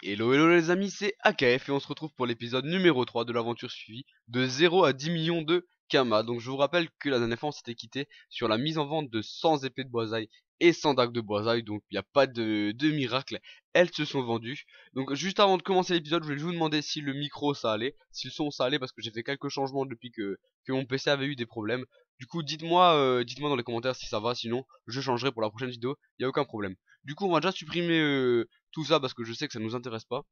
Hello hello les amis, c'est AKF et on se retrouve pour l'épisode numéro 3 de l'aventure suivie de 0 à 10 millions de Kama. Donc je vous rappelle que la dernière fois on s'était quitté sur la mise en vente de 100 épées de boisailles et 100 dagues de boisailles, donc il n'y a pas de, de, miracle, elles se sont vendues. Donc juste avant de commencer l'épisode, je vais vous demander si le micro ça allait, si le son ça allait parce que j'ai fait quelques changements depuis que, que mon PC avait eu des problèmes. Du coup, dites-moi euh, dites-moi dans les commentaires si ça va, sinon je changerai pour la prochaine vidéo, il n'y a aucun problème. Du coup, on va déjà supprimer euh, tout ça parce que je sais que ça nous intéresse pas.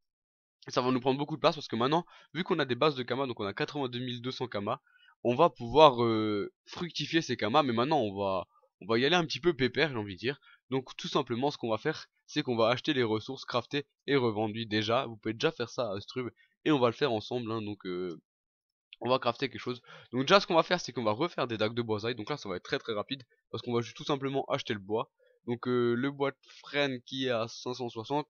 Ça va nous prendre beaucoup de place parce que maintenant, vu qu'on a des bases de Kama, donc on a 82 200 Kama, on va pouvoir euh, fructifier ces Kama, mais maintenant on va, on va y aller un petit peu pépère, j'ai envie de dire. Donc tout simplement, ce qu'on va faire, c'est qu'on va acheter les ressources craftées et revendues déjà. Vous pouvez déjà faire ça à Strub et on va le faire ensemble, hein, donc... Euh on va crafter quelque chose. Donc déjà ce qu'on va faire c'est qu'on va refaire des dagues de boisaille. Donc là ça va être très très rapide parce qu'on va juste tout simplement acheter le bois. Donc euh, le bois de frêne qui est à 560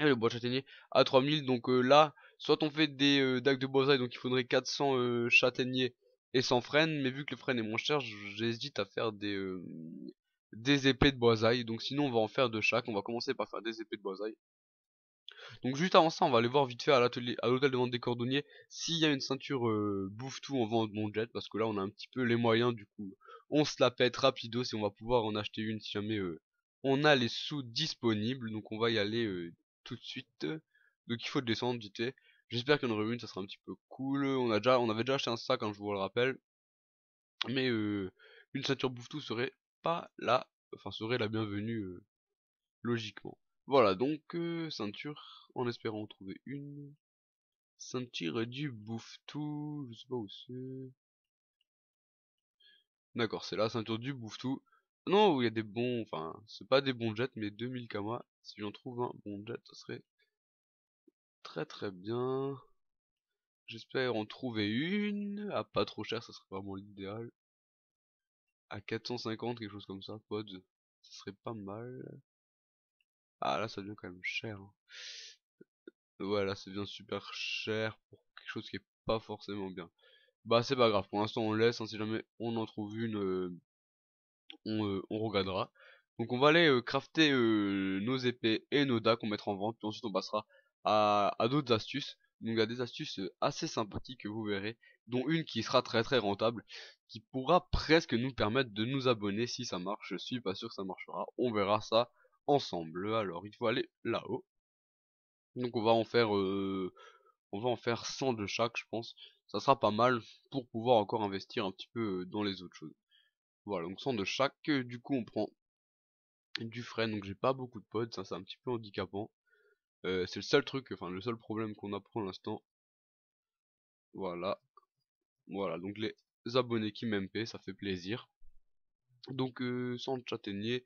et le bois de châtaignier à 3000. Donc euh, là soit on fait des euh, dagues de boisaille donc il faudrait 400 châtaigniers et 100 frênes. Mais vu que le frêne est moins cher j'hésite à faire des, des épées de boisaille. Donc sinon on va en faire de chaque. On va commencer par faire des épées de boisaille. Donc juste avant ça, on va aller voir vite fait à l'atelier, à l'hôtel de vente des cordonniers, s'il y a une ceinture euh, bouffe tout en vente mon jet, parce que là on a un petit peu les moyens, du coup on se la pète rapido si on va pouvoir en acheter une si jamais euh, on a les sous disponibles. Donc on va y aller euh, tout de suite. Donc il faut descendre J'espère qu'il y en aura une, ça sera un petit peu cool. On a déjà, on avait déjà acheté un sac, hein, je vous le rappelle. Mais une ceinture bouffe tout serait pas là enfin serait la bienvenue logiquement. Voilà, donc euh, ceinture, en espérant en trouver une. Ceinture du tout, je sais pas où c'est. D'accord, c'est là ceinture du tout, Non, il y a des bons, enfin, c'est pas des bons jets, mais 2000 kama. Si j'en trouve un bon jet, ce serait très très bien. J'espère en trouver une. À pas trop cher, ça serait vraiment l'idéal. À 450, quelque chose comme ça, pod, ça serait pas mal. Ah là ça devient quand même cher. Voilà, hein. ça devient super cher pour quelque chose qui est pas forcément bien. Bah c'est pas grave, pour l'instant on laisse, hein, si jamais on en trouve une, euh, euh, on, regardera. Donc on va aller euh, crafter nos épées et nos dagues qu'on mettra en vente, puis ensuite on passera à, à d'autres astuces. Donc il y a des astuces assez sympathiques que vous verrez, dont une qui sera très très rentable, qui pourra presque nous permettre de nous abonner si ça marche. Je suis pas sûr que ça marchera, on verra ça ensemble. Alors il faut aller là-haut. Donc on va en faire euh, on va en faire 100 de chaque je pense. Ça sera pas mal pour pouvoir encore investir un petit peu euh, dans les autres choses. Voilà donc 100 de chaque. Du coup on prend du frais donc j'ai pas beaucoup de pods. Ça c'est un petit peu handicapant. Euh, c'est le seul truc, enfin le seul problème qu'on a pour l'instant. Voilà. Voilà donc les abonnés qui m'aiment ça fait plaisir. Donc cent sans châtaignier,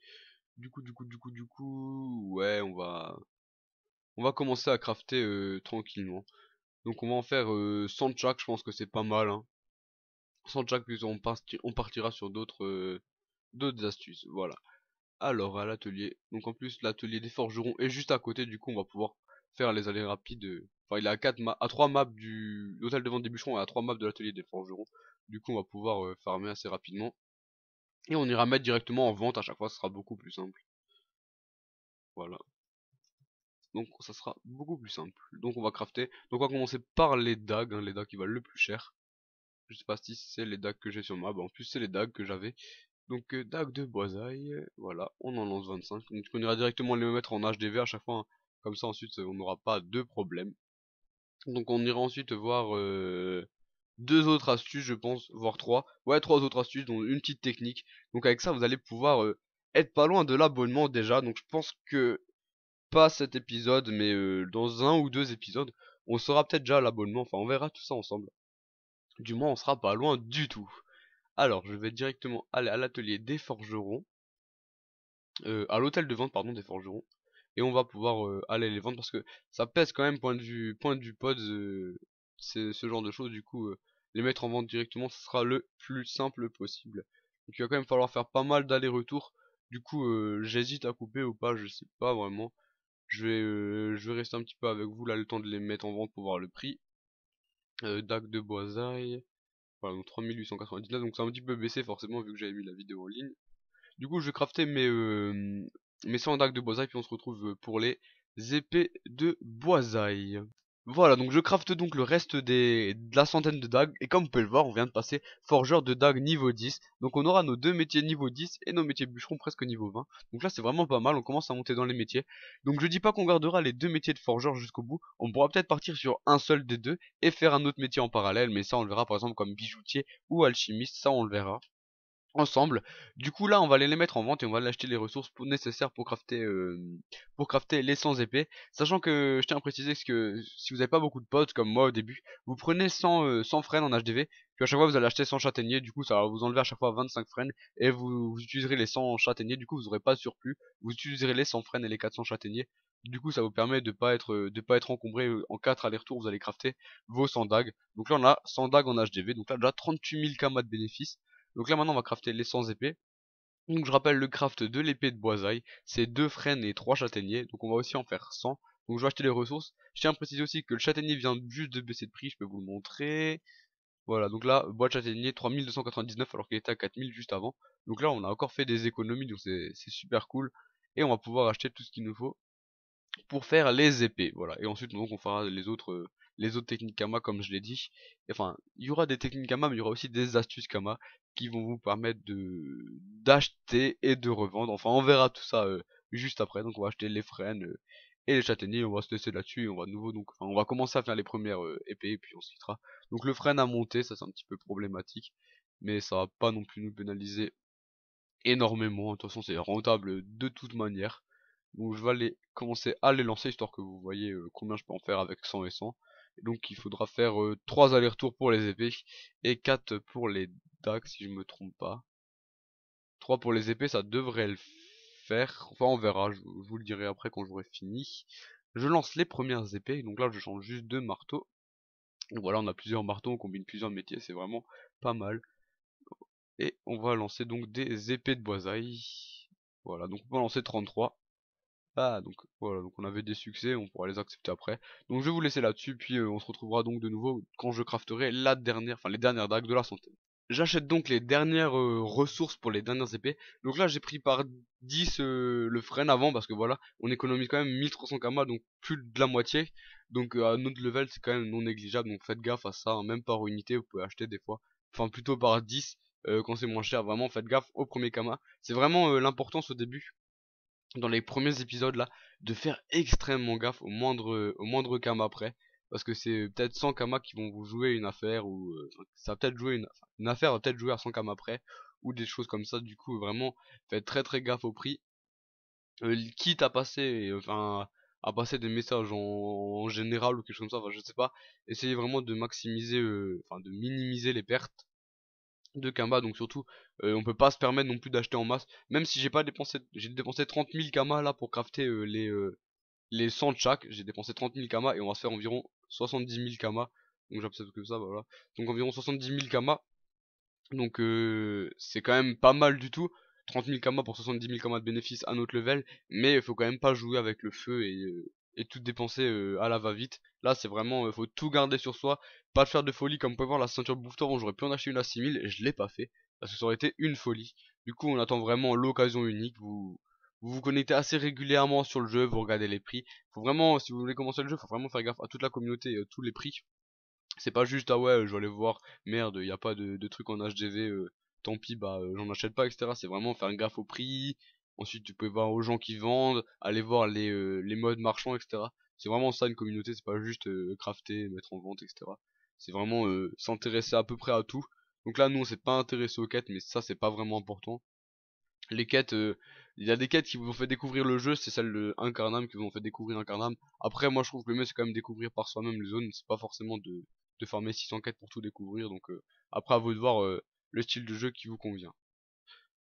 du coup, du coup, du coup, du coup, ouais, on va, on va commencer à crafter tranquillement. Donc on va en faire euh, 100 je pense que c'est pas mal. Hein. 100 chaque, puis on, partira sur d'autres d'autres astuces, voilà. Alors, à l'atelier, donc en plus l'atelier des forgerons est juste à côté, du coup on va pouvoir faire les allées rapides. Enfin, il est à, à 3 maps du l'hôtel de vente des bûcherons et à 3 maps de l'atelier des forgerons. Du coup on va pouvoir farmer assez rapidement. Et on ira mettre directement en vente à chaque fois, ce sera beaucoup plus simple. Voilà. Donc ça sera beaucoup plus simple. Donc on va crafter. Donc on va commencer par les dagues, hein, les dagues qui valent le plus cher. Je sais pas si c'est les dagues que j'ai sur moi, bah en plus c'est les dagues que j'avais. Donc euh, dagues de boisaille, voilà, on en lance 25. Donc on ira directement les mettre en HDV à chaque fois, hein. comme ça ensuite on n'aura pas de problème. Donc on ira ensuite voir euh, deux autres astuces, je pense, voire trois. Ouais, trois autres astuces, dont une petite technique. Donc avec ça, vous allez pouvoir euh, être pas loin de l'abonnement déjà. Donc je pense que pas cet épisode, mais euh, dans un ou deux épisodes, on saura peut-être déjà à l'abonnement. Enfin, on verra tout ça ensemble. Du moins, on sera pas loin du tout. Alors, je vais directement aller à l'atelier des forgerons. Euh, à l'hôtel de vente, pardon, des forgerons. Et on va pouvoir euh, aller les vendre parce que ça pèse quand même point de vue, point de vue pod ce genre de choses, du coup, euh, les mettre en vente directement, ce sera le plus simple possible. Donc il va quand même falloir faire pas mal d'allers-retours. Du coup, euh, j'hésite à couper ou pas, je sais pas vraiment. Je vais, euh, je vais rester un petit peu avec vous là, le temps de les mettre en vente pour voir le prix. DAC de Boisaille. Voilà, donc 3899, donc c'est un petit peu baissé forcément vu que j'avais mis la vidéo en ligne. Du coup, je vais crafter mes, mes 100 DAC de Boisaille, puis on se retrouve pour les épées de Boisaille. Voilà, donc je crafte donc le reste des, de la centaine de dagues, et comme vous pouvez le voir, on vient de passer forgeur de dagues niveau 10, donc on aura nos deux métiers niveau 10 et nos métiers bûcherons presque niveau 20, donc là c'est vraiment pas mal, on commence à monter dans les métiers, donc je dis pas qu'on gardera les deux métiers de forgeur jusqu'au bout, on pourra peut-être partir sur un seul des deux, et faire un autre métier en parallèle, mais ça on le verra par exemple comme bijoutier ou alchimiste, ça on le verra ensemble. Du coup là on va aller les mettre en vente et on va acheter les ressources nécessaires pour crafter euh, pour crafter les 100 épées. Sachant que je tiens à préciser que si vous n'avez pas beaucoup de potes comme moi au début, vous prenez 100, euh, 100 en HDV, puis à chaque fois vous allez acheter 100 châtaigniers, du coup ça va vous enlever à chaque fois 25 frênes et vous, utiliserez les 100 châtaigniers, du coup vous n'aurez pas de surplus, vous utiliserez les 100 frênes et les 400 châtaigniers. Du coup ça vous permet de pas être de pas être encombré euh, en 4 allers-retours, vous allez crafter vos 100 dagues. Donc là on a 100 dagues en HDV, donc là déjà 38 000 km de bénéfices. Donc là maintenant on va crafter les 100 épées. Donc je rappelle le craft de l'épée de boisaille, c'est 2 frênes et 3 châtaigniers, donc on va aussi en faire 100. Donc je vais acheter les ressources. Je tiens à préciser aussi que le châtaignier vient juste de baisser de prix, je peux vous le montrer. Voilà, donc là, bois de châtaignier 3299 alors qu'il était à 4000 juste avant. Donc là on a encore fait des économies, donc c'est super cool. Et on va pouvoir acheter tout ce qu'il nous faut pour faire les épées. Voilà, et ensuite donc on fera les autres, euh, les autres techniques Kama comme je l'ai dit. Enfin, il y aura des techniques Kama, mais il y aura aussi des astuces Kama qui vont vous permettre de d'acheter et de revendre. Enfin, on verra tout ça euh, juste après. Donc on va acheter les frênes euh, et les châtaigniers, on va se laisser là-dessus et on va de nouveau donc on va commencer à faire les premières euh, épées et puis on se quittera. Donc le frein à monter, ça c'est un petit peu problématique, mais ça va pas non plus nous pénaliser énormément. De toute façon, c'est rentable de toute manière. Donc je vais aller commencer à les lancer histoire que vous voyez combien je peux en faire avec 100 et 100. Donc il faudra faire 3 euh, allers-retours pour les épées et 4 pour les dagues si je me trompe pas. 3 pour les épées ça devrait le faire. Enfin on verra, je, vous le dirai après quand j'aurai fini. Je lance les premières épées, donc là je change juste de marteau. voilà on a plusieurs marteaux, on combine plusieurs métiers, c'est vraiment pas mal. Et on va lancer donc des épées de boisaille. Voilà, donc on va lancer 33. Ah, donc voilà, donc on avait des succès, on pourra les accepter après. Donc je vais vous laisser là-dessus, puis euh, on se retrouvera donc de nouveau quand je crafterai la dernière, enfin les dernières dagues de la santé. J'achète donc les dernières euh, ressources pour les dernières épées. Donc là j'ai pris par 10 euh, le frein avant parce que voilà, on économise quand même 1300 kama, donc plus de la moitié. Donc à notre level c'est quand même non négligeable, donc faites gaffe à ça, hein. même par unité vous pouvez acheter des fois. Enfin plutôt par 10 quand c'est moins cher, vraiment faites gaffe au premier kama. C'est vraiment l'importance au début dans les premiers épisodes là, de faire extrêmement gaffe au moindre, au moindre cam après. Parce que c'est peut-être 100 kamas qui vont vous jouer une affaire, ou euh, ça va peut-être jouer une, affaire va peut-être jouer à 100 kamas après, ou des choses comme ça. Du coup, vraiment, faites très très gaffe au prix. Euh, quitte à passer, enfin, à passer des messages en, général ou quelque chose comme ça, enfin, je sais pas. Essayez vraiment de maximiser, euh, enfin, de minimiser les pertes de Kama donc surtout euh, on peut pas se permettre non plus d'acheter en masse même si j'ai pas dépensé j'ai dépensé 30 000 Kama là pour crafter euh, les euh, les 100 de chaque j'ai dépensé 30 000 Kama et on va se faire environ 70 000 Kama donc j'observe que ça voilà donc environ 70 000 Kama donc c'est quand même pas mal du tout 30 000 Kama pour 70 000 Kama de bénéfice à notre level mais il faut quand même pas jouer avec le feu et et tout dépenser euh, à la va-vite. Là, c'est vraiment, il euh, faut tout garder sur soi, pas faire de folie. Comme vous pouvez voir, la ceinture On j'aurais pu en acheter une à 6000, je l'ai pas fait, parce que ça aurait été une folie. Du coup, on attend vraiment l'occasion unique. Vous, vous vous connectez assez régulièrement sur le jeu, vous regardez les prix. Faut vraiment, si vous voulez commencer le jeu, faut vraiment faire gaffe à toute la communauté, euh, tous les prix. C'est pas juste, ah ouais, je vais aller voir, merde, il a pas de, truc en HDV, tant pis, bah j'en achète pas, etc. C'est vraiment faire gaffe au prix, Ensuite, tu peux voir aux gens qui vendent, aller voir les, euh, les modes marchands, etc. C'est vraiment ça une communauté, c'est pas juste euh, crafter, mettre en vente, etc. C'est vraiment euh, s'intéresser à peu près à tout. Donc là, nous, on s'est pas intéressé aux quêtes, mais ça, c'est pas vraiment important. Les quêtes, il y a des quêtes qui vous ont fait découvrir le jeu, c'est celle de Incarnam qui vous ont fait découvrir Incarnam. Après, moi, je trouve que le mieux, c'est quand même découvrir par soi-même les zones, c'est pas forcément de, de farmer 600 quêtes pour tout découvrir. Donc après, à vous de voir le style de jeu qui vous convient.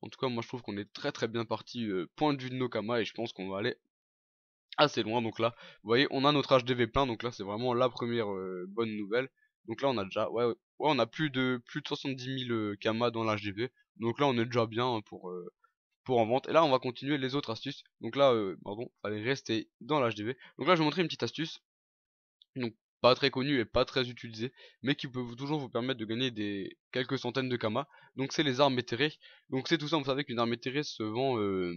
En tout cas, moi je trouve qu'on est très très bien parti euh, point de vue de camas. et je pense qu'on va aller assez loin. Donc là, vous voyez, on a notre HDV plein, donc là c'est vraiment la première euh, bonne nouvelle. Donc là on a déjà, ouais, ouais, on a plus de plus de 70 000 camas Kama dans l'HDV. Donc là on est déjà bien hein, pour euh, pour en vente. Et là on va continuer les autres astuces. Donc là, pardon, fallait rester dans l'HDV. Donc là je vais vous montrer une petite astuce. Donc pas très connu et pas très utilisé, mais qui peut toujours vous permettre de gagner des quelques centaines de kamas. Donc c'est les armes éthérées. Donc c'est tout ça, vous savez qu'une arme éthérée se vend, euh,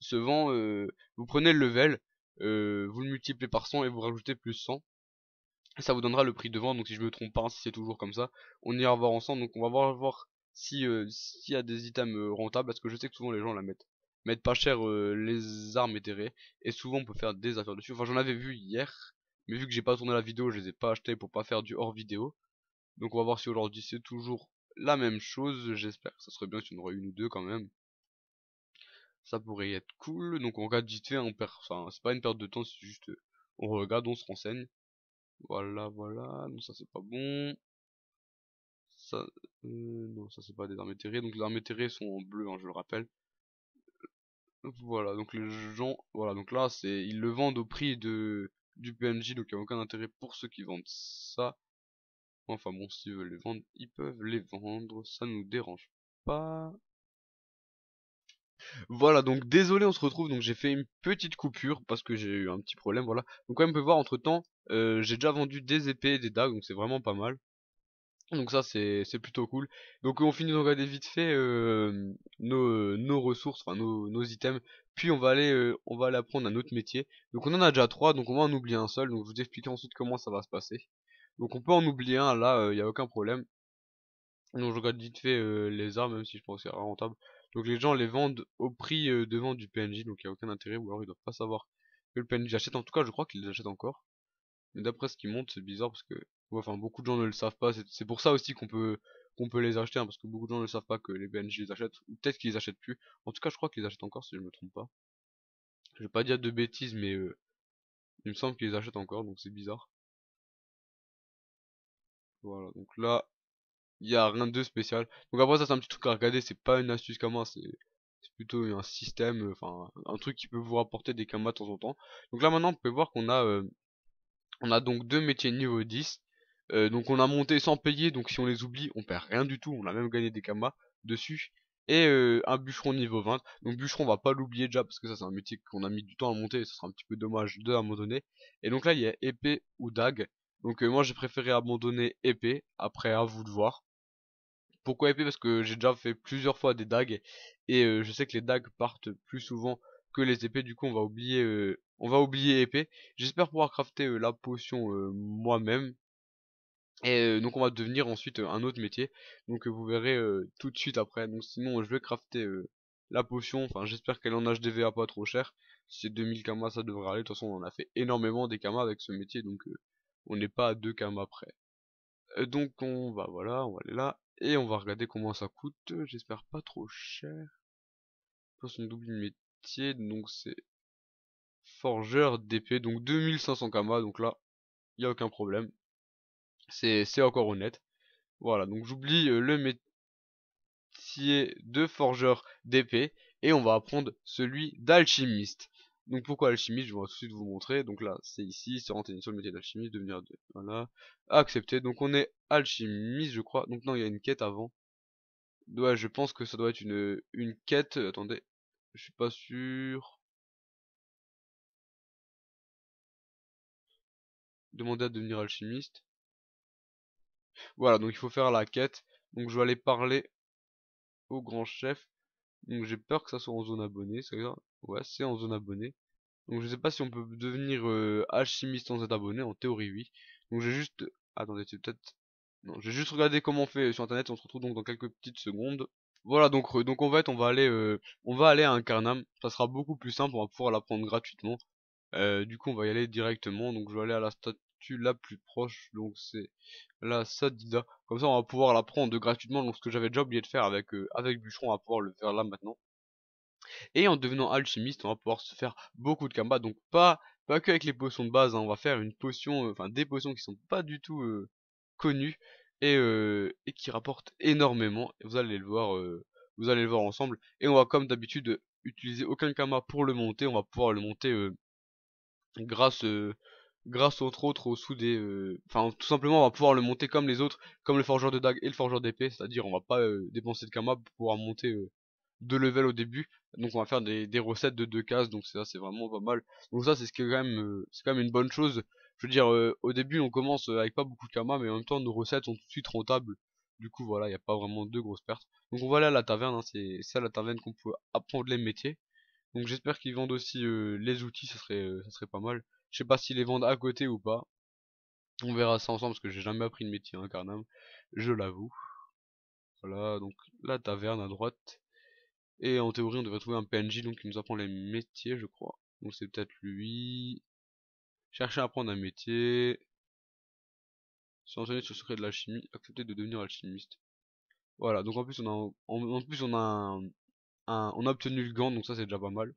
se vend euh, vous prenez le level, euh, vous le multipliez par 100 et vous rajoutez plus 100. Ça vous donnera le prix de vente, donc si je me trompe pas, si c'est toujours comme ça, on ira voir ensemble, donc on va voir, voir si s'il y a des items rentables, parce que je sais que souvent les gens la mettent mettent pas cher les armes éthérées et souvent on peut faire des affaires dessus. Enfin j'en avais vu hier mais vu que j'ai pas tourné la vidéo, je les ai pas achetés pour pas faire du hors vidéo. Donc on va voir si aujourd'hui c'est toujours la même chose. J'espère que ça serait bien si on aurait une ou deux quand même. Ça pourrait être cool. Donc on regarde vite fait, on perd. Enfin, c'est pas une perte de temps, c'est juste on regarde, on se renseigne. Voilà, voilà. Non, ça c'est pas bon. Ça, euh, non, ça c'est pas des armes terrées. Donc les armes éthérées sont en bleu, hein, je le rappelle. Voilà, donc les gens, voilà, donc là c'est, ils le vendent au prix de du PNJ, donc il n'y a aucun intérêt pour ceux qui vendent ça. Enfin bon, s'ils veulent les vendre, ils peuvent les vendre, ça nous dérange pas. Voilà, donc désolé, on se retrouve. Donc j'ai fait une petite coupure parce que j'ai eu un petit problème. Voilà. Donc comme on peut voir, entre temps, euh, j'ai déjà vendu des épées et des dagues, donc c'est vraiment pas mal. Donc ça c'est c'est plutôt cool. Donc on finit de regarder vite fait euh, nos, euh, nos, ressources, enfin nos, nos, items. Puis on va aller euh, on va aller apprendre un autre métier. Donc on en a déjà trois, donc on va en oublier un seul. Donc je vous expliquer ensuite comment ça va se passer. Donc on peut en oublier un là, il n'y a aucun problème. Donc je regarde vite fait les armes, même si je pense que c'est rentable. Donc les gens les vendent au prix de vente du PNJ, donc il n'y a aucun intérêt, ou alors ils doivent pas savoir que le PNJ achète. En tout cas je crois qu'ils les achètent encore. Mais d'après ce qui monte, c'est bizarre parce que enfin beaucoup de gens ne le savent pas. C'est pour ça aussi qu'on peut qu'on peut les acheter, hein, parce que beaucoup de gens ne savent pas que les BNJ les achètent, ou peut-être qu'ils les achètent plus. En tout cas, je crois qu'ils les achètent encore, si je ne me trompe pas. Je vais pas dire de bêtises, mais euh, il me semble qu'ils les achètent encore, donc c'est bizarre. Voilà, donc là, il n'y a rien de spécial. Donc après ça, c'est un petit truc à regarder, c'est pas une astuce comme moi, c'est plutôt un système, euh, enfin un truc qui peut vous rapporter des camas de temps en temps. Donc là maintenant, on peut voir qu'on a, euh, on a donc deux métiers niveau 10 euh, donc on a monté sans payer, donc si on les oublie, on perd rien du tout, on a même gagné des kamas dessus. Et euh, un bûcheron niveau 20. Donc bûcheron on va pas l'oublier déjà parce que ça c'est un métier qu'on a mis du temps à monter et ça sera un petit peu dommage de abandonner. Et donc là il y a épée ou dague. Donc euh, moi j'ai préféré abandonner épée, après à vous de voir. Pourquoi épée Parce que j'ai déjà fait plusieurs fois des dagues et je sais que les dagues partent plus souvent que les épées, du coup on va oublier on va oublier épée. J'espère pouvoir crafter la potion moi-même et euh, donc on va devenir ensuite euh, un autre métier. Donc euh, vous verrez tout de suite après. Donc sinon je vais crafter la potion. Enfin j'espère qu'elle en HDVA pas trop cher. Si c'est 2000 kamas ça devrait aller. De toute façon on en a fait énormément des kamas avec ce métier. Donc on n'est pas à 2 kamas près. donc on va voilà, on va aller là. Et on va regarder comment ça coûte. J'espère pas trop cher. façon, on double métier. Donc c'est forgeur d'épée. Donc 2500 kamas. Donc là, il n'y a aucun problème. C'est encore honnête. Voilà, donc j'oublie le métier de forgeur d'épée et on va apprendre celui d'alchimiste. Donc pourquoi alchimiste Je vais tout de suite vous montrer. Donc là, c'est ici, c'est rentré sur le métier d'alchimiste, devenir Voilà, accepter. Donc on est alchimiste, je crois. Donc non, il y a une quête avant. Ouais, je pense que ça doit être une, une quête. Attendez, je suis pas sûr. Demander à devenir alchimiste. Voilà, donc il faut faire la quête. Donc je vais aller parler au grand chef. Donc j'ai peur que ça soit en zone abonnée, c'est Ouais, c'est en zone abonnée. Donc je sais pas si on peut devenir euh, alchimiste sans être abonné, en théorie oui. Donc j'ai juste... Attendez, c'est peut-être... Non, j'ai juste regardé comment on fait sur internet, on se retrouve donc dans quelques petites secondes. Voilà, donc, euh, donc en fait on va aller euh, on va aller à un carnam, ça sera beaucoup plus simple, on va pouvoir l'apprendre gratuitement. du coup on va y aller directement, donc je vais aller à la stat la plus proche, donc c'est la Sadida. Comme ça, on va pouvoir la prendre gratuitement, donc ce que j'avais déjà oublié de faire avec, euh, avec Bûcheron, on va pouvoir le faire là maintenant. Et en devenant alchimiste, on va pouvoir se faire beaucoup de kamas donc pas, pas que avec les potions de base, hein. on va faire une potion, euh, enfin des potions qui sont pas du tout euh, connues et, et, qui rapportent énormément. vous allez le voir, vous allez le voir ensemble. Et on va comme d'habitude utiliser aucun kama pour le monter, on va pouvoir le monter grâce grâce entre autres au sous des... Euh, enfin tout simplement on va pouvoir le monter comme les autres, comme le forgeur de dague et le forgeur d'épée, c'est-à-dire on va pas euh, dépenser de kama pour pouvoir monter euh, deux levels au début. Donc on va faire des, des recettes de deux cases, donc ça c'est vraiment pas mal. Donc ça c'est ce qui est quand même c'est quand même une bonne chose. Je veux dire au début on commence avec pas beaucoup de kama mais en même temps nos recettes sont tout de suite rentables. Du coup voilà, il n'y a pas vraiment de grosses pertes. Donc on va aller à la taverne, hein. c'est à la taverne qu'on peut apprendre les métiers. Donc j'espère qu'ils vendent aussi les outils, ça serait, ça serait pas mal. Je sais pas s'ils les vendent à côté ou pas. On verra ça ensemble parce que j'ai jamais appris de métier hein, Carnam, je l'avoue. Voilà, donc la taverne à droite. Et en théorie, on devrait trouver un PNJ donc qui nous apprend les métiers, je crois. Donc c'est peut-être lui. Chercher à apprendre un métier. s'enchaîner sur le secret de la chimie, accepter de devenir alchimiste. Voilà, donc en plus on a en, plus on a on a obtenu le gant, donc ça c'est déjà pas mal.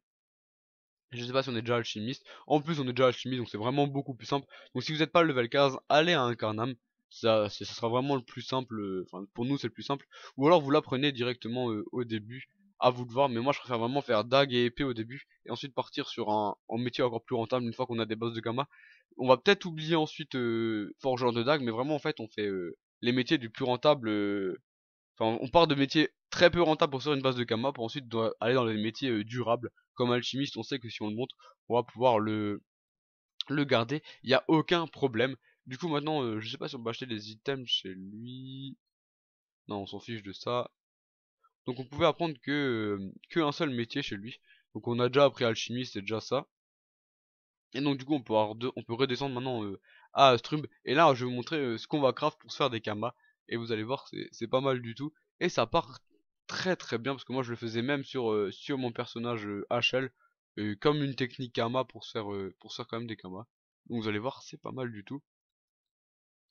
Je sais pas si on est déjà alchimiste. En plus, on est déjà alchimiste, donc c'est vraiment beaucoup plus simple. Donc si vous n'êtes pas level 15, allez à Incarnam. Ça, ça sera vraiment le plus simple. Euh, enfin, pour nous, c'est le plus simple. Ou alors, vous l'apprenez directement euh, au début. À vous de voir. Mais moi, je préfère vraiment faire dague et épée au début. Et ensuite partir sur un, métier encore plus rentable une fois qu'on a des boss de gamma. On va peut-être oublier ensuite euh, forgeur de dague. Mais vraiment, en fait, on fait les métiers du plus rentable. Enfin, on part de métiers très peu rentable pour faire une base de gamma pour ensuite aller dans les métiers euh, durables comme alchimiste on sait que si on le monte on va pouvoir le le garder il n'y a aucun problème du coup maintenant je euh, je sais pas si on peut acheter des items chez lui non on s'en fiche de ça donc on pouvait apprendre que un euh, qu'un seul métier chez lui donc on a déjà appris alchimiste c'est déjà ça et donc du coup on peut, on peut redescendre maintenant à Strum et là je vais vous montrer ce qu'on va craft pour se faire des kamas et vous allez voir c'est pas mal du tout et ça part très très bien parce que moi je le faisais même sur, euh, sur mon personnage HL euh, comme une technique Kama pour faire euh, pour faire quand même des Kama Donc vous allez voir, c'est pas mal du tout.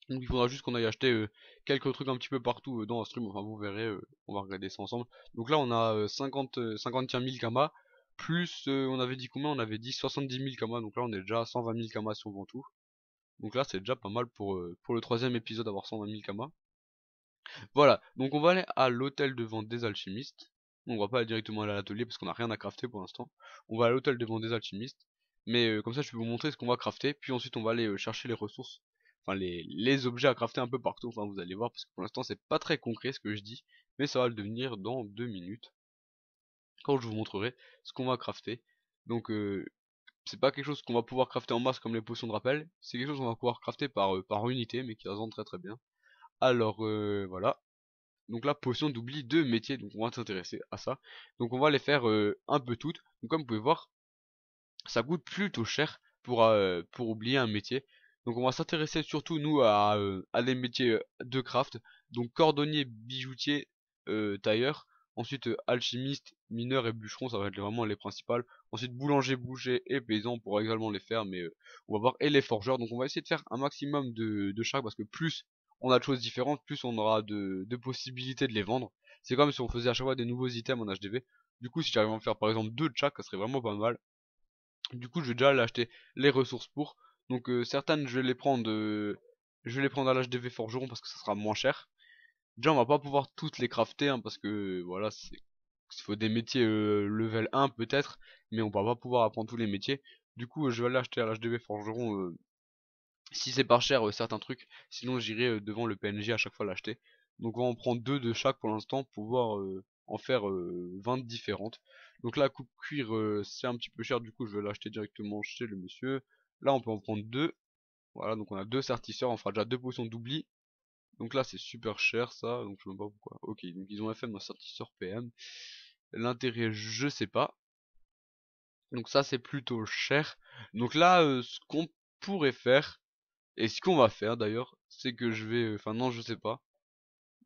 Donc il faudra juste qu'on aille acheter quelques trucs un petit peu partout dans stream, enfin vous verrez, on va regarder ça ensemble. Donc là on a 50 51 000 Kama plus on avait dit combien On avait dit 70 000 Kama Donc là on est déjà à 120 000 Kama sur on tout. Donc là c'est déjà pas mal pour pour le troisième épisode d'avoir 120 000 Kama voilà, donc on va aller à l'hôtel devant des alchimistes. On va pas aller directement aller à l'atelier parce qu'on a rien à crafter pour l'instant. On va à l'hôtel devant des alchimistes. Mais euh, comme ça, je vais vous montrer ce qu'on va crafter. Puis ensuite, on va aller euh, chercher les ressources. Enfin, les, les, objets à crafter un peu partout. Enfin, vous allez voir parce que pour l'instant, c'est pas très concret ce que je dis. Mais ça va le devenir dans deux minutes. Quand je vous montrerai ce qu'on va crafter. Donc, euh, c'est pas quelque chose qu'on va pouvoir crafter en masse comme les potions de rappel. C'est quelque chose qu'on va pouvoir crafter par, unité, mais qui ressemble très très bien. Alors euh, voilà. Donc la potion d'oubli, de métiers, donc on va s'intéresser à ça. Donc on va les faire euh, un peu toutes. Donc comme vous pouvez voir, ça coûte plutôt cher pour, euh, pour oublier un métier. Donc on va s'intéresser surtout nous à, les métiers de craft. Donc cordonnier, bijoutier, tailleur. Ensuite alchimiste, mineur et bûcheron, ça va être vraiment les principales. Ensuite boulanger, bouger et paysan, on pourra également les faire, mais on va voir. Et les forgeurs, donc on va essayer de faire un maximum de, de parce que plus on a de choses différentes, plus on aura de, possibilités de les vendre. C'est comme si on faisait à chaque fois des nouveaux items en HDV. Du coup, si j'arrive à en faire par exemple deux de chaque, ça serait vraiment pas mal. Du coup, je vais déjà aller acheter les ressources pour. Donc euh, certaines, je vais les prendre, euh, je vais les prendre à l'HDV forgeron parce que ça sera moins cher. Déjà, on va pas pouvoir toutes les crafter hein, parce que voilà, c'est il faut des métiers euh, level 1 peut-être, mais on va pas pouvoir apprendre tous les métiers. Du coup, je vais aller acheter à l'HDV forgeron si c'est pas cher, euh, certains trucs. Sinon, j'irai euh, devant le PNJ à chaque fois l'acheter. Donc, on va en prendre deux de chaque pour l'instant pour pouvoir euh, en faire 20 différentes. Donc la coupe cuir, c'est un petit peu cher. Du coup, je vais l'acheter directement chez le monsieur. Là, on peut en prendre deux. Voilà, donc on a deux sertisseurs. On fera déjà deux potions d'oubli. Donc là, c'est super cher, ça. Donc je ne sais pas pourquoi. Ok, donc ils ont FM un sertisseur PM. L'intérêt, je sais pas. Donc ça, c'est plutôt cher. Donc là, ce qu'on pourrait faire, et ce qu'on va faire d'ailleurs, c'est que je vais... Enfin non, je sais pas.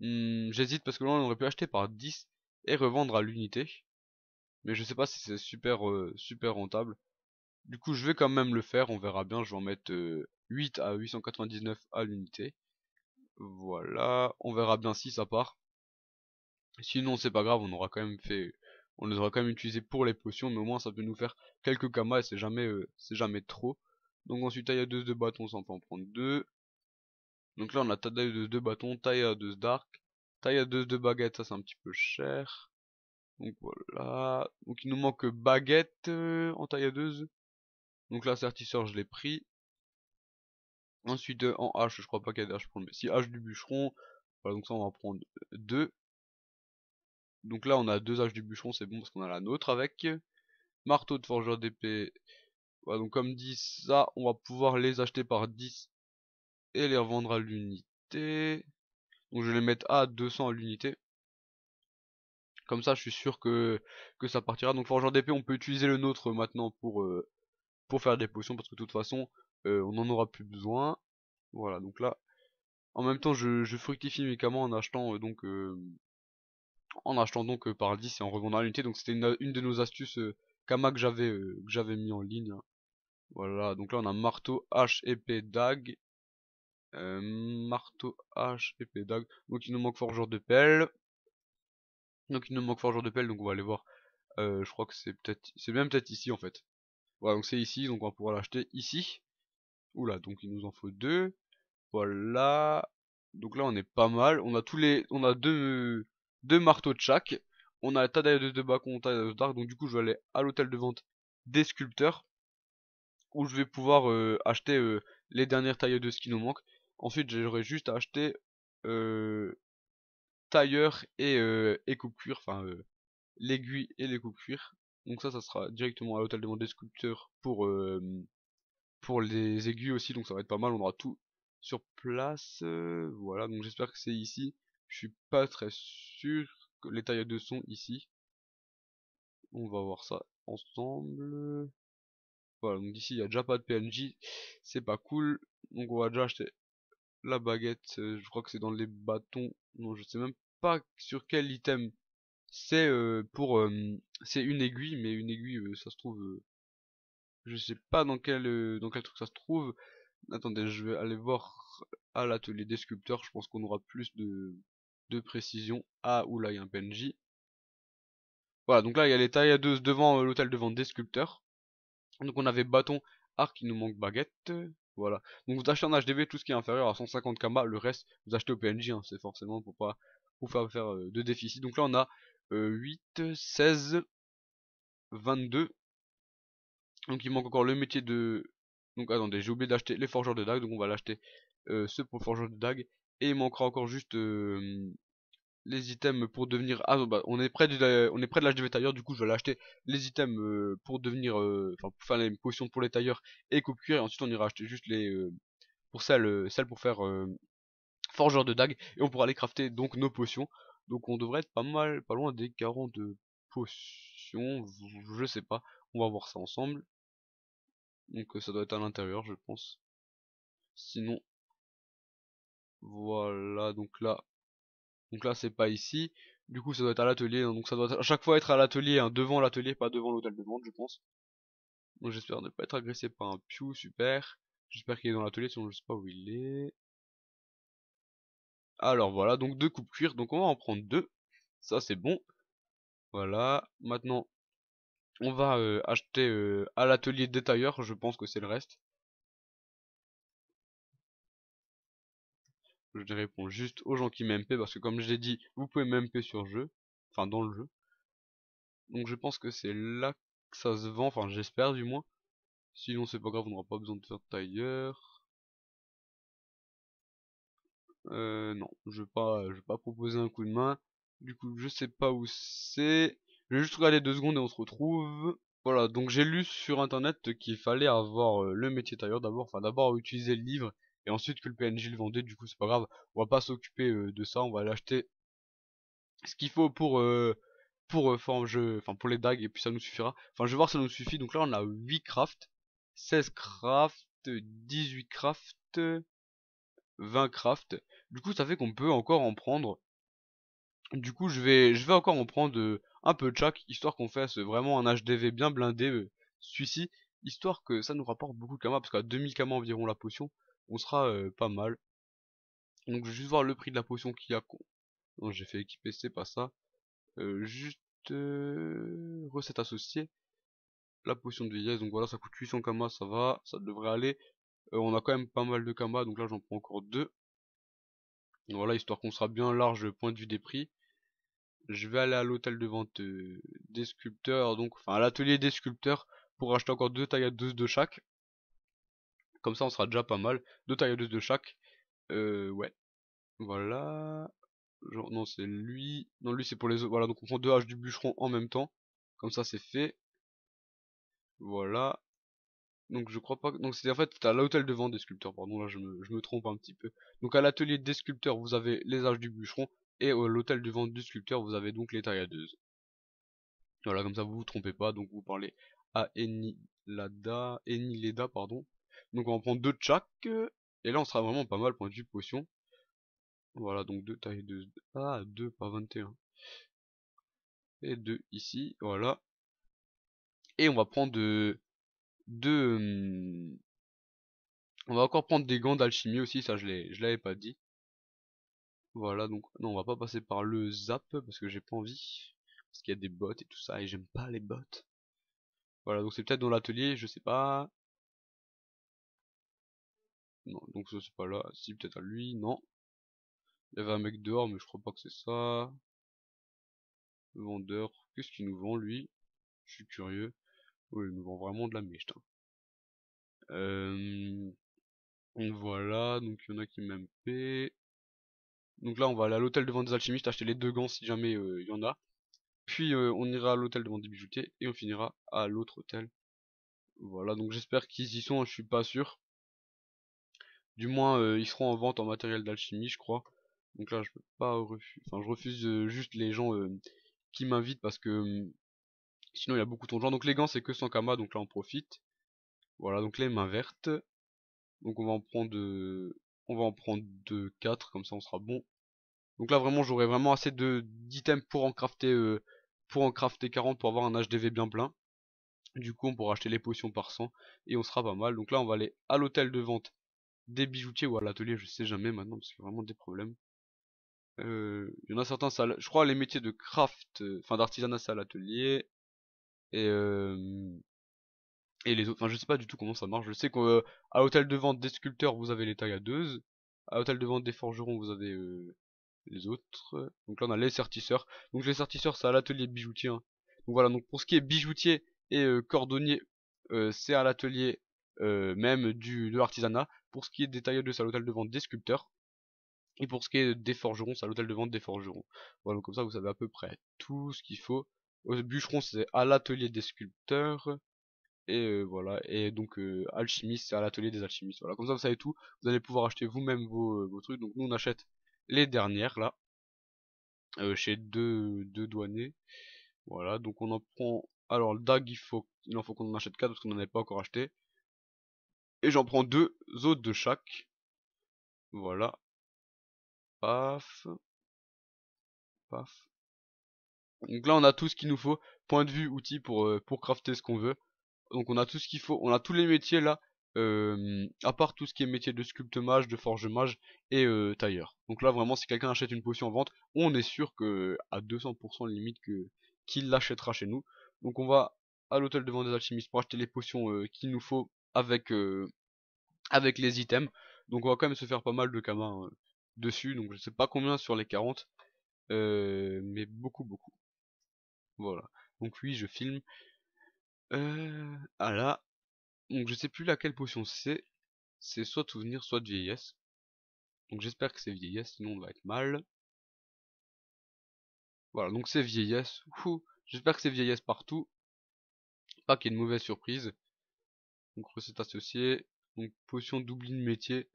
Hum, j'hésite parce que là, on aurait pu acheter par 10 et revendre à l'unité. Mais je sais pas si c'est super, euh, super rentable. Du coup, je vais quand même le faire, on verra bien. Je vais en mettre 8 euh, à 899 à l'unité. Voilà, on verra bien si ça part. Sinon, c'est pas grave, on aura quand même fait... On les aura quand même utilisés pour les potions, mais au moins ça peut nous faire quelques kamas et c'est jamais, euh, c'est jamais trop. Donc ensuite taille à 2 de bâton, ça on peut en prendre deux. Donc là on a taille à 2 de bâton, taille à 2 d'arc, taille à deux de baguette, ça c'est un petit peu cher. Donc voilà. Donc il nous manque baguette euh, en taille à deux. Donc là certisseur je l'ai pris. Ensuite euh, en hache, je crois pas qu'il y a des haches mais si hache du bûcheron, voilà donc ça on va prendre deux. Donc là on a deux haches du bûcheron, c'est bon parce qu'on a la nôtre avec. Marteau de forgeur d'épée, voilà donc comme dit ça, on va pouvoir les acheter par 10 et les revendre à l'unité. Donc je vais les mettre à 200 à l'unité. Comme ça, je suis sûr que, que ça partira. Donc forgeur d'épée, on peut utiliser le nôtre maintenant pour, euh, pour faire des potions parce que de toute façon, euh, on n'en aura plus besoin. Voilà, donc là, en même temps, je, je fructifie camas euh, en achetant donc en achetant donc par 10 et en revendant à l'unité. Donc c'était une, de nos astuces Kama que j'avais que j'avais mis en ligne. Hein. Voilà, donc là on a marteau, hache, épée, dague. Euh, marteau, hache, épée, dague. Donc il nous manque forgeur de pelle. Donc il nous manque forgeur de pelle, donc on va aller voir. Euh, je crois que c'est peut-être. C'est même peut-être ici en fait. Voilà, donc c'est ici, donc on va pouvoir l'acheter ici. Oula, donc il nous en faut deux. Voilà. Donc là on est pas mal. On a tous les. On a deux, deux marteaux de chaque. On a tas taille de, de contre de d'arc. Donc du coup je vais aller à l'hôtel de vente des sculpteurs où je vais pouvoir euh, acheter euh, les dernières tailleurs de ce qui nous manque. Ensuite, j'aurai juste à acheter euh, tailleur et, euh, et coupe-cuir, enfin l'aiguille et les coupes-cuir. Donc ça, ça sera directement à l'hôtel de des sculpteurs pour, pour les aiguilles aussi, donc ça va être pas mal, on aura tout sur place. voilà, donc j'espère que c'est ici. Je suis pas très sûr que les tailleurs de sont ici. On va voir ça ensemble. Voilà, donc ici il n'y a déjà pas de PNJ, c'est pas cool. Donc on va déjà acheter la baguette, euh, je crois que c'est dans les bâtons, non je sais même pas sur quel item. C'est euh, pour, euh, c'est une aiguille, mais une aiguille ça se trouve, je sais pas dans quel, dans quel truc ça se trouve. Attendez, je vais aller voir à l'atelier des sculpteurs, je pense qu'on aura plus de, de précision. Ah, oula, il y a un PNJ. Voilà, donc là il y a les tailladeuses devant l'hôtel devant des sculpteurs. Donc on avait bâton, arc, il nous manque baguette. Voilà. Donc vous achetez en HDV tout ce qui est inférieur à 150 kama, le reste vous achetez au PNJ, hein, c'est forcément pour pas vous faire, euh, de déficit. Donc là on a 8, 16, 22. Donc il manque encore le métier de... Donc attendez, j'ai oublié d'acheter les forgeurs de dagues, donc on va l'acheter euh, ce pour forgeur de dagues. Et il manquera encore juste euh, les items pour devenir ah non, bah, on est près de on est près de l'âge tailleur du coup je vais l'acheter les items euh, pour devenir euh, enfin pour faire les potions pour les tailleurs et coupe cuir et ensuite on ira acheter juste les euh, pour celles celles pour faire forgeur de dagues et on pourra aller crafter donc nos potions donc on devrait être pas mal pas loin des 40 potions je sais pas on va voir ça ensemble donc ça doit être à l'intérieur je pense sinon voilà donc là donc là, c'est pas ici. Du coup, ça doit être à l'atelier. Hein. Donc ça doit à chaque fois être à l'atelier, hein, devant l'atelier, pas devant l'hôtel de vente, je pense. Donc j'espère ne pas être agressé par un piou, super. J'espère qu'il est dans l'atelier, sinon je sais pas où il est. Alors voilà, donc deux coupes cuir. Donc on va en prendre deux. Ça, c'est bon. Voilà. Maintenant, on va euh, acheter euh, à l'atelier détailleur, je pense que c'est le reste. Je réponds juste aux gens qui m'MP parce que comme je l'ai dit, vous pouvez m'MP sur jeu, enfin dans le jeu. Donc je pense que c'est là que ça se vend, enfin j'espère du moins. Sinon c'est pas grave, on n'aura pas besoin de faire tailleur. Euh, non, je vais pas, je vais pas proposer un coup de main. Du coup, je sais pas où c'est. Je vais juste regarder deux secondes et on se retrouve. Voilà, donc j'ai lu sur internet qu'il fallait avoir euh, le métier tailleur d'abord, enfin d'abord utiliser le livre et ensuite que le PNJ le vendait, du coup c'est pas grave, on va pas s'occuper euh, de ça, on va l'acheter ce qu'il faut pour euh, pour euh, forme jeu, enfin pour les dagues et puis ça nous suffira. Enfin je vais voir ça nous suffit. Donc là on a 8 crafts, 16 crafts, 18 crafts, 20 crafts. Du coup ça fait qu'on peut encore en prendre. Du coup je vais je vais encore en prendre un peu de chaque histoire qu'on fasse vraiment un HDV bien blindé celui-ci histoire que ça nous rapporte beaucoup de kamas parce qu'à 2000 kamas environ la potion on sera pas mal. Donc je vais juste voir le prix de la potion qu'il y a. Hein, j'ai fait équiper, c'est pas ça. juste recette associée. La potion de vieillesse, donc voilà, ça coûte 800 kama, ça va, ça devrait aller. on a quand même pas mal de kama, donc là j'en prends encore deux. Voilà, histoire qu'on sera bien large euh, point de vue des prix je vais aller à l'hôtel de vente des sculpteurs, donc enfin à l'atelier des sculpteurs pour acheter encore deux tailles à de chaque. Comme ça, on sera déjà pas mal. Deux tailleuses de chaque. Euh, ouais. Voilà. non, c'est lui. Non, lui, c'est pour les autres. Voilà, donc on prend deux haches du bûcheron en même temps. Comme ça, c'est fait. Voilà. Donc, je crois pas. Donc, c'est en fait à l'hôtel de vente des sculpteurs. Pardon, là, je me, je me trompe un petit peu. Donc, à l'atelier des sculpteurs, vous avez les âges du bûcheron. Et à euh, l'hôtel de vente du sculpteur, vous avez donc les tailladeuses. Voilà, comme ça, vous vous trompez pas. Donc, vous parlez à Enilada, Enileda, pardon. Donc on va prendre deux de chaque. Euh, et là on sera vraiment pas mal point de potion. Voilà donc deux tailles de... Ah deux par 21. Et deux ici, voilà. Et on va prendre euh, deux... deux hmm, on va encore prendre des gants d'alchimie aussi, ça je l'avais pas dit. Voilà donc, non on va pas passer par le zap parce que j'ai pas envie. Parce qu'il y a des bottes et tout ça et j'aime pas les bottes Voilà donc c'est peut-être dans l'atelier, je sais pas. Non, donc ça c'est pas là. Si, peut-être à lui, non. Il y avait un mec dehors, mais je crois pas que c'est ça. Le vendeur, qu'est-ce qu'il nous vend lui Je suis curieux. Oui, il nous vend vraiment de la mèche. Hein. Voilà, donc il y en a qui paix Donc là, on va aller à l'hôtel devant des alchimistes acheter les deux gants si jamais euh, il y en a. Puis euh, on ira à l'hôtel devant des bijoutiers et on finira à l'autre hôtel. Voilà, donc j'espère qu'ils y sont, hein, je suis pas sûr. Du moins, euh, ils seront en vente en matériel d'alchimie, je crois. Donc là, je peux pas refuser. Enfin, je refuse euh, juste les gens euh, qui m'invitent parce que hum, sinon il y a beaucoup de gens. Donc les gants, c'est que 100 kama, donc là on profite. Voilà, donc les mains vertes. Donc on va en prendre, on va en prendre 2, 4, comme ça on sera bon. Donc là vraiment j'aurai vraiment assez de d'items pour en crafter pour en crafter 40 pour avoir un HDV bien plein. Du coup on pourra acheter les potions par 100 et on sera pas mal. Donc là on va aller à l'hôtel de vente des bijoutiers ou à l'atelier, je sais jamais maintenant parce qu'il y a vraiment des problèmes. Euh, il y en a certains, je crois les métiers de craft, euh, enfin d'artisanat c'est à l'atelier et euh, et les autres, enfin je sais pas du tout comment ça marche. Je sais qu'à l'hôtel de vente des sculpteurs vous avez les tailladeuses, à l'hôtel de vente des forgerons vous avez les autres. Donc là on a les sertisseurs. Donc les sertisseurs c'est à l'atelier bijoutier. Hein. Donc voilà donc pour ce qui est bijoutier et cordonnier c'est à l'atelier euh, même du, de l'artisanat. Pour ce qui est des tailleurs, c'est à l'hôtel de vente des sculpteurs. Et pour ce qui est des forgerons, c'est à l'hôtel de vente des forgerons. Voilà, comme ça, vous savez à peu près tout ce qu'il faut. Au bûcheron, c'est à l'atelier des sculpteurs. Et euh, voilà, et donc euh, alchimiste, c'est à l'atelier des alchimistes. Voilà, comme ça, vous savez tout. Vous allez pouvoir acheter vous-même vos, trucs. Donc nous, on achète les dernières, là. chez deux, deux douaniers. Voilà, donc on en prend... Alors, le DAG, il, faut, il en faut qu'on en achète 4 parce qu'on n'en avait pas encore acheté. Et j'en prends deux autres de chaque. Voilà. Paf. Paf. Donc là, on a tout ce qu'il nous faut. Point de vue, outils pour, euh, pour crafter ce qu'on veut. Donc on a tout ce qu'il faut. On a tous les métiers là. Euh, à part tout ce qui est métier de sculpte mage, de forge mage et euh, tailleur. Donc là vraiment si quelqu'un achète une potion en vente, on est sûr que à 200% limite que qu'il l'achètera chez nous. Donc on va à l'hôtel de vente des alchimistes pour acheter les potions qu'il nous faut avec, avec les items. Donc on va quand même se faire pas mal de camins dessus. Donc je sais pas combien sur les 40. mais beaucoup beaucoup. Voilà. Donc lui je filme. Euh, ah là. Donc je sais plus laquelle potion c'est. C'est soit souvenir, soit vieillesse. Donc j'espère que c'est vieillesse, sinon on va être mal. Voilà, donc c'est vieillesse. J'espère que c'est vieillesse partout. Pas qu'il y ait une mauvaise surprise donc recette associée, donc potion d'oubli de métier.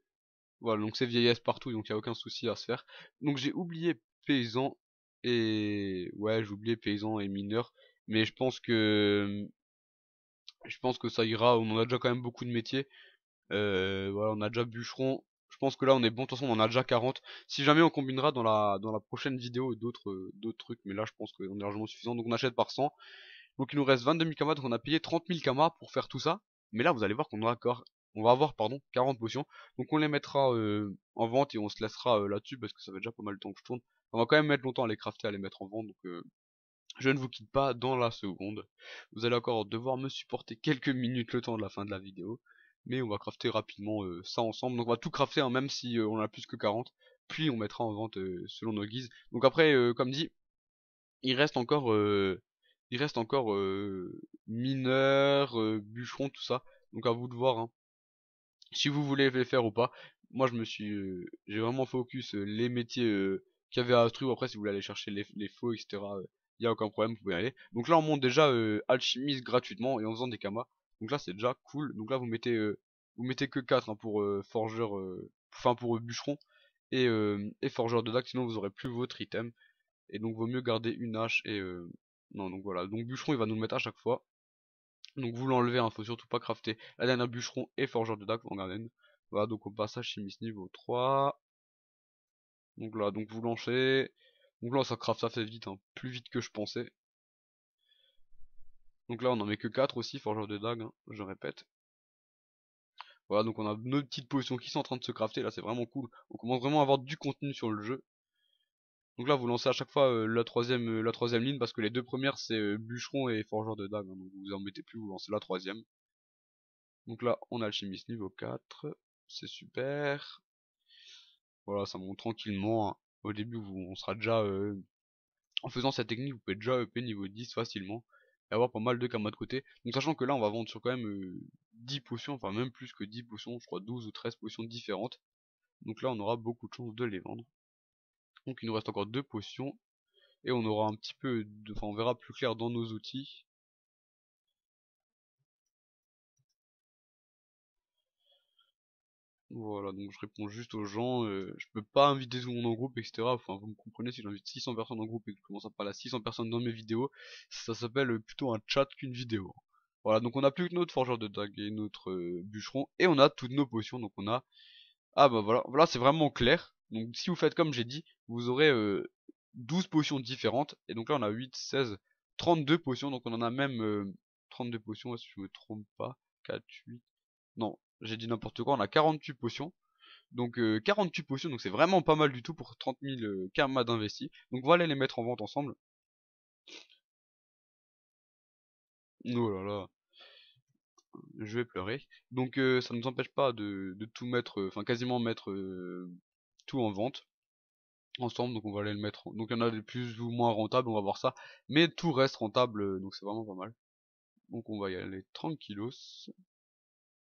Voilà, donc c'est vieillesse partout, donc il n'y a aucun souci à se faire. Donc j'ai oublié paysan et... Ouais, j'ai oublié paysan et mineur, mais je pense que... Je pense que ça ira, on en a déjà quand même beaucoup de métiers. Euh, voilà, on a déjà bûcheron, je pense que là on est bon, de toute façon on en a déjà 40. Si jamais on combinera dans la, dans la prochaine vidéo d'autres d'autres trucs, mais là je pense qu'on est largement suffisant, donc on achète par 100. Donc il nous reste 22 000 kamas, donc on a payé 30 000 kamas pour faire tout ça. Mais là, vous allez voir qu'on aura encore, on va avoir pardon 40 potions. Donc on les mettra euh, en vente et on se laissera euh, là-dessus parce que ça fait déjà pas mal de temps que je tourne. On va quand même mettre longtemps à les crafter, à les mettre en vente. Donc euh, je ne vous quitte pas dans la seconde. Vous allez encore devoir me supporter quelques minutes le temps de la fin de la vidéo. Mais on va crafter rapidement ça ensemble. Donc on va tout crafter, hein, même si on a plus que 40. Puis on mettra en vente selon nos guises. Donc après, comme dit, il reste encore il reste encore euh, mineur, euh, bûcheron, tout ça. Donc à vous de voir. Hein. Si vous voulez les faire ou pas. Moi je me suis, euh, j'ai vraiment focus les métiers qu'il y avait à Astru. Après si vous voulez aller chercher les, faux, etc il n'y a aucun problème, vous pouvez y aller. Donc là, on monte déjà alchimiste gratuitement et en faisant des kamas. Donc là, c'est déjà cool. Donc là, vous mettez vous mettez que 4 hein, pour forgeur, enfin pour bûcheron et, et forgeur de dac. sinon vous aurez plus votre item. Et donc, vaut mieux garder une hache et, non, donc voilà. Donc bûcheron, il va nous le mettre à chaque fois. Donc vous l'enlevez, hein, faut surtout pas crafter la dernière bûcheron et forgeur de on en une Voilà, donc au passage chimiste niveau 3. Donc là, donc vous lancez. Donc là, ça craft ça fait vite, hein, plus vite que je pensais. Donc là, on en met que 4 aussi, forgeur de dague, hein, je répète. Voilà, donc on a nos petites potions qui sont en train de se crafter, là c'est vraiment cool. On commence vraiment à avoir du contenu sur le jeu. Donc là, vous lancez à chaque fois euh, la troisième, euh, la troisième ligne parce que les deux premières c'est euh, bûcheron et forgeur de dague. Hein, donc vous vous embêtez plus, vous lancez la troisième. Donc là, on a alchimiste niveau 4. C'est super. Voilà, ça monte tranquillement. Hein. Au début, vous, on sera déjà... en faisant cette technique, vous pouvez déjà EP niveau 10 facilement. Et avoir pas mal de camas de côté. Donc sachant que là, on va vendre sur quand même 10 potions. Enfin, même plus que 10 potions. Je crois 12 ou 13 potions différentes. Donc là, on aura beaucoup de chances de les vendre. Donc il nous reste encore deux potions. Et on aura un petit peu... Enfin, on verra plus clair dans nos outils. Voilà, donc je réponds juste aux gens. je euh, je peux pas inviter tout le monde en groupe, etc. Enfin, vous me comprenez, si j'invite 600 personnes en groupe et que je commence à parler à 600 personnes dans mes vidéos, ça s'appelle plutôt un chat qu'une vidéo. Voilà, donc on a plus que notre forgeur de dague et notre euh, bûcheron, et on a toutes nos potions, donc on a... Ah bah voilà, voilà c'est vraiment clair. Donc si vous faites comme j'ai dit, vous aurez 12 potions différentes. Et donc là on a 8, 16, 32 potions. Donc on en a même 32 potions si je me trompe pas. 4, 8. Non, j'ai dit n'importe quoi, on a 48 potions. Donc 48 potions, donc c'est vraiment pas mal du tout pour 30 000 karma d'investis. Donc on va aller les mettre en vente ensemble. Oh là là. Je vais pleurer. Donc ça ne nous empêche pas de tout mettre, enfin quasiment mettre tout en vente ensemble donc on va aller le mettre donc il y en a des plus ou moins rentables on va voir ça mais tout reste rentable euh, donc c'est vraiment pas mal donc on va y aller tranquillos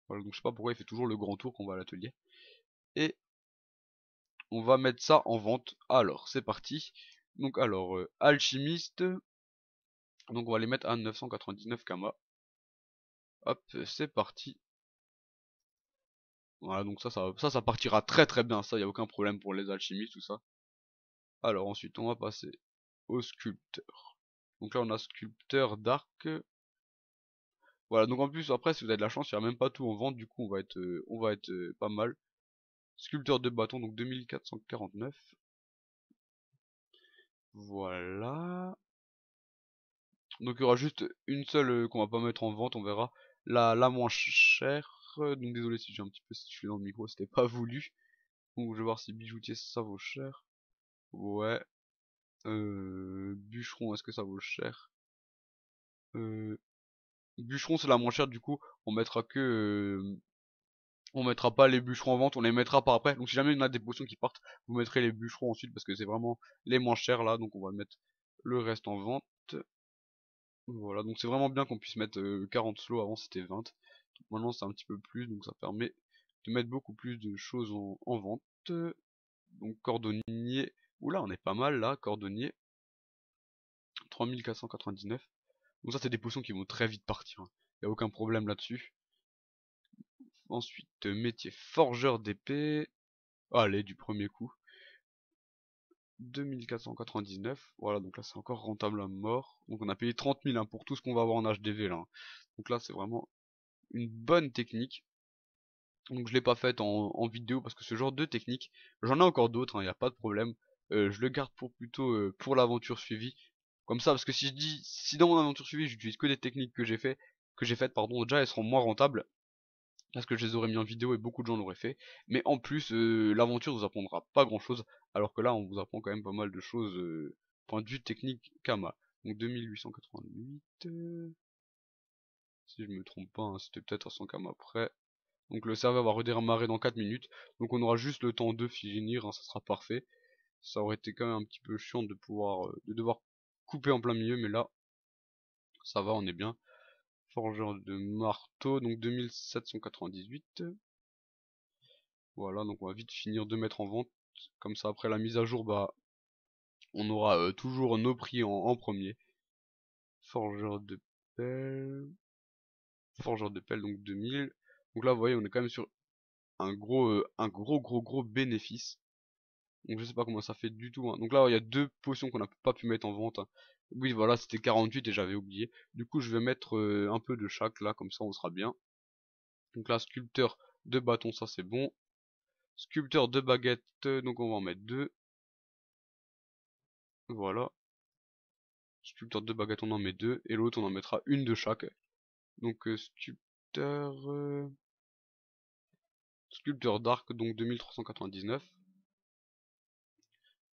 voilà donc je sais pas pourquoi il fait toujours le grand tour qu'on va à l'atelier et on va mettre ça en vente alors c'est parti donc alors euh, alchimiste donc on va les mettre à 999 kama hop c'est parti voilà, donc ça, ça, ça, ça partira très très bien, ça, il n'y a aucun problème pour les alchimistes, tout ça. Alors ensuite, on va passer au sculpteur. Donc là, on a sculpteur d'arc. Voilà, donc en plus, après, si vous avez de la chance, il n'y a même pas tout en vente, du coup, on va être, euh, on va être euh, pas mal. Sculpteur de bâton, donc 2449. Voilà. Donc il y aura juste une seule euh, qu'on va pas mettre en vente, on verra. La, la moins chère. Euh, donc désolé si j'ai un petit peu situé dans le micro, c'était pas voulu. Donc je vais voir si bijoutier ça vaut cher. Ouais. Euh, bûcheron, est-ce que ça vaut cher euh, Bûcheron c'est la moins chère du coup, on mettra que... Euh, on mettra pas les bûcherons en vente, on les mettra par après. Donc si jamais il y en a des potions qui partent, vous mettrez les bûcherons ensuite parce que c'est vraiment les moins chers là, donc on va mettre le reste en vente. Voilà, donc c'est vraiment bien qu'on puisse mettre 40 euh, slots, avant c'était 20. Maintenant, c'est un petit peu plus, donc ça permet de mettre beaucoup plus de choses en, vente. Donc, cordonnier. Oula, on est pas mal là, cordonnier. 3499. Donc ça, c'est des potions qui vont très vite partir. Il hein. n'y a aucun problème là-dessus. Ensuite, métier forgeur d'épée. Allez, du premier coup. 2499. Voilà, donc là, c'est encore rentable à mort. Donc on a payé 30 000 hein, pour tout ce qu'on va avoir en HDV là. Hein. Donc là, c'est vraiment une bonne technique. Donc je l'ai pas faite en, vidéo parce que ce genre de technique, j'en ai encore d'autres, il hein, n'y a pas de problème. Euh, je le garde pour plutôt euh, pour l'aventure suivie. Comme ça, parce que si je dis, si dans mon aventure suivie, j'utilise que des techniques que j'ai fait, que j'ai faites, pardon, déjà elles seront moins rentables. Parce que je les aurais mis en vidéo et beaucoup de gens l'auraient fait. Mais en plus, l'aventure l'aventure vous apprendra pas grand chose. Alors que là, on vous apprend quand même pas mal de choses, euh, point de vue technique Kama. Donc 2888. Si je me trompe pas, hein, c'était peut-être à 100 km après. Donc le serveur va redémarrer dans 4 minutes. Donc on aura juste le temps de finir, hein, ça sera parfait. Ça aurait été quand même un petit peu chiant de pouvoir euh, de devoir couper en plein milieu, mais là, ça va, on est bien. Forgeur de marteau, donc 2798. Voilà, donc on va vite finir de mettre en vente. Comme ça, après la mise à jour, bah, on aura euh, toujours nos prix en, en premier. Forgeur de pelle forgeur de pelle, donc 2000. Donc là, vous voyez, on est quand même sur un gros, euh, un gros, gros, gros bénéfice. Donc je sais pas comment ça fait du tout. Hein. Donc là, il y a deux potions qu'on n'a pas pu mettre en vente. Hein. Oui, voilà, c'était 48 et j'avais oublié. Du coup, je vais mettre euh, un peu de chaque là, comme ça on sera bien. Donc là, sculpteur de bâton, ça c'est bon. Sculpteur de baguette, euh, donc on va en mettre deux. Voilà. Sculpteur de baguette, on en met deux. Et l'autre, on en mettra une de chaque. Donc sculpteur sculpteur d'arc donc 2399.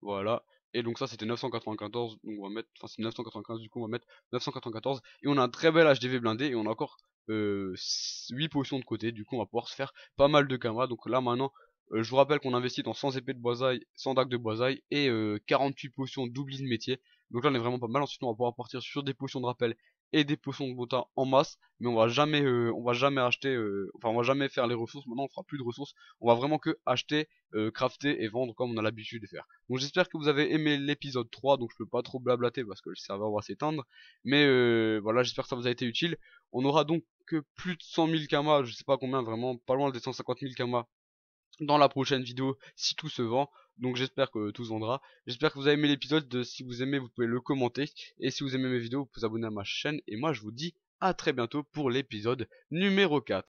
Voilà. Et donc ça c'était 994, donc on va mettre, enfin c'est 995 du coup on va mettre 994 et on a un très bel HDV blindé et on a encore 8 potions de côté, du coup on va pouvoir se faire pas mal de caméras. Donc là maintenant je vous rappelle qu'on investit dans 100 épées de boisaille, 100 dagues de boisaille et 48 potions d'oubli de métier. Donc là on est vraiment pas mal. Ensuite on va pouvoir partir sur des potions de rappel et des poissons de Bota en masse, mais on va jamais, euh, on va jamais acheter, euh, enfin on va jamais faire les ressources. Maintenant, on fera plus de ressources. On va vraiment que acheter, euh, crafter et vendre comme on a l'habitude de faire. Donc j'espère que vous avez aimé l'épisode 3. Donc je peux pas trop blablater parce que le serveur va s'éteindre, mais voilà, j'espère que ça vous a été utile. On aura donc que plus de 100 000 kamas, je sais pas combien, vraiment pas loin des 150 000 kamas dans la prochaine vidéo si tout se vend. Donc j'espère que tout se vendra. J'espère que vous avez aimé l'épisode. Si vous aimez, vous pouvez le commenter. Et si vous aimez mes vidéos, vous pouvez vous abonner à ma chaîne. Et moi, je vous dis à très bientôt pour l'épisode numéro 4.